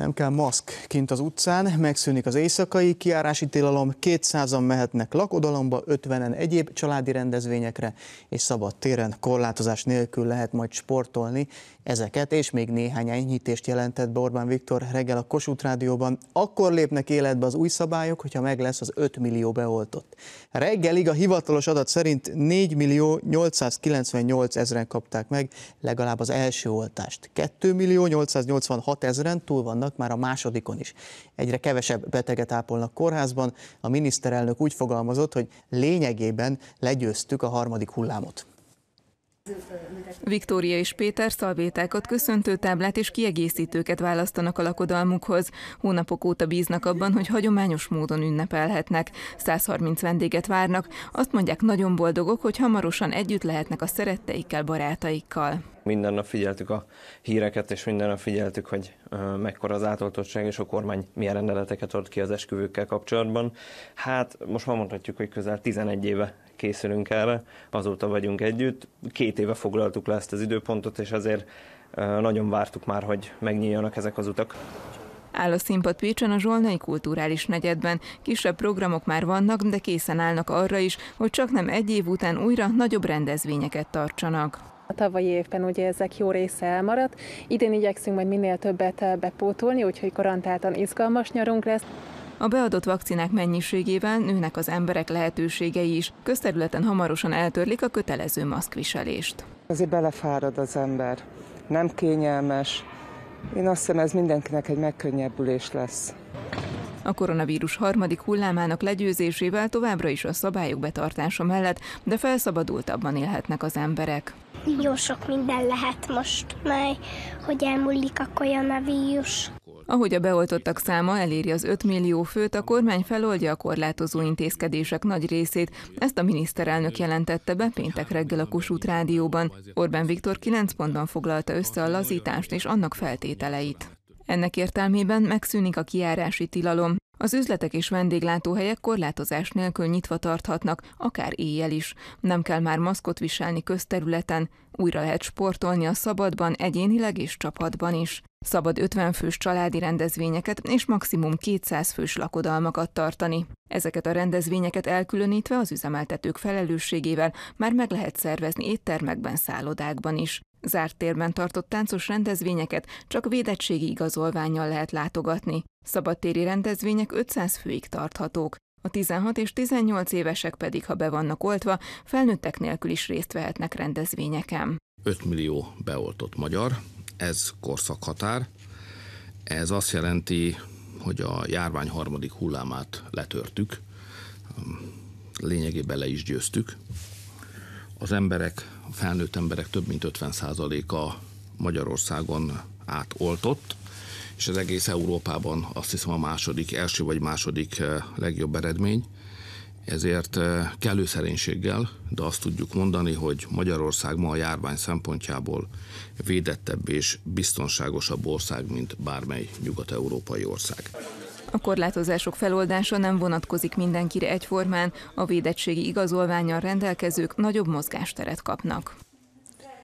Nem kell maszk kint az utcán, megszűnik az éjszakai kiárási tilalom, 200-an mehetnek lakodalomba, 50-en egyéb családi rendezvényekre, és szabad téren korlátozás nélkül lehet majd sportolni. Ezeket és még néhány enyhítést jelentett be Orbán Viktor reggel a Kossuth Rádióban. Akkor lépnek életbe az új szabályok, hogyha meg lesz az 5 millió beoltott. Reggelig a hivatalos adat szerint 4 millió 898 ezeren kapták meg legalább az első oltást. 2 millió 886 ezeren túl vannak ápolnak, már a másodikon is. Egyre kevesebb beteget ápolnak kórházban. A miniszterelnök úgy fogalmazott, hogy lényegében legyőztük a harmadik hullámot. Viktória és Péter szalvétákat köszöntő táblát és kiegészítőket választanak a lakodalmukhoz. Hónapok óta bíznak abban, hogy hagyományos módon ünnepelhetnek. 130 vendéget várnak. Azt mondják, nagyon boldogok, hogy hamarosan együtt lehetnek a szeretteikkel, barátaikkal minden nap figyeltük a híreket, és minden nap figyeltük, hogy mekkora az átoltottság, és a kormány milyen rendeleteket ad ki az esküvőkkel kapcsolatban. Hát most már mondhatjuk, hogy közel 11 éve készülünk erre, azóta vagyunk együtt. Két éve foglaltuk le ezt az időpontot, és azért nagyon vártuk már, hogy megnyíljanak ezek az utak. Áll a színpad Pécsen a Zsolnai Kulturális Negyedben. Kisebb programok már vannak, de készen állnak arra is, hogy csak nem egy év után újra nagyobb rendezvényeket tartsanak. A tavalyi évben ugye ezek jó része elmaradt. Idén igyekszünk majd minél többet bepótolni, úgyhogy garantáltan izgalmas nyarunk lesz. A beadott vakcinák mennyiségével nőnek az emberek lehetőségei is. Közterületen hamarosan eltörlik a kötelező maszkviselést. Azért belefárad az ember. Nem kényelmes. Én azt hiszem, ez mindenkinek egy megkönnyebbülés lesz. A koronavírus harmadik hullámának legyőzésével továbbra is a szabályok betartása mellett, de felszabadultabban élhetnek az emberek. Jó sok minden lehet most, mert hogy elmúlik, a koronavírus. Ahogy a beoltottak száma eléri az 5 millió főt, a kormány feloldja a korlátozó intézkedések nagy részét. Ezt a miniszterelnök jelentette be péntek reggel a Kusút Rádióban. Orbán Viktor 9 pontban foglalta össze a lazítást és annak feltételeit. Ennek értelmében megszűnik a kiárási tilalom, az üzletek és vendéglátóhelyek korlátozás nélkül nyitva tarthatnak, akár éjjel is. Nem kell már maszkot viselni közterületen, újra lehet sportolni a szabadban, egyénileg és csapatban is. Szabad 50 fős családi rendezvényeket és maximum 200 fős lakodalmakat tartani. Ezeket a rendezvényeket elkülönítve az üzemeltetők felelősségével már meg lehet szervezni éttermekben, szállodákban is. Zárt térben tartott táncos rendezvényeket csak védettségi igazolványjal lehet látogatni. Szabadtéri rendezvények 500 főig tarthatók. A 16 és 18 évesek pedig, ha be vannak oltva, felnőttek nélkül is részt vehetnek rendezvényeken. 5 millió beoltott magyar, ez korszakhatár. Ez azt jelenti, hogy a járvány harmadik hullámát letörtük, lényegében le is győztük. Az emberek felnőtt emberek több mint 50%-a Magyarországon átoltott, és az egész Európában azt hiszem a második, első vagy második eh, legjobb eredmény. Ezért eh, kellő szerénységgel, de azt tudjuk mondani, hogy Magyarország ma a járvány szempontjából védettebb és biztonságosabb ország, mint bármely nyugat-európai ország. A korlátozások feloldása nem vonatkozik mindenkire egyformán, a védettségi igazolványal rendelkezők nagyobb mozgásteret kapnak.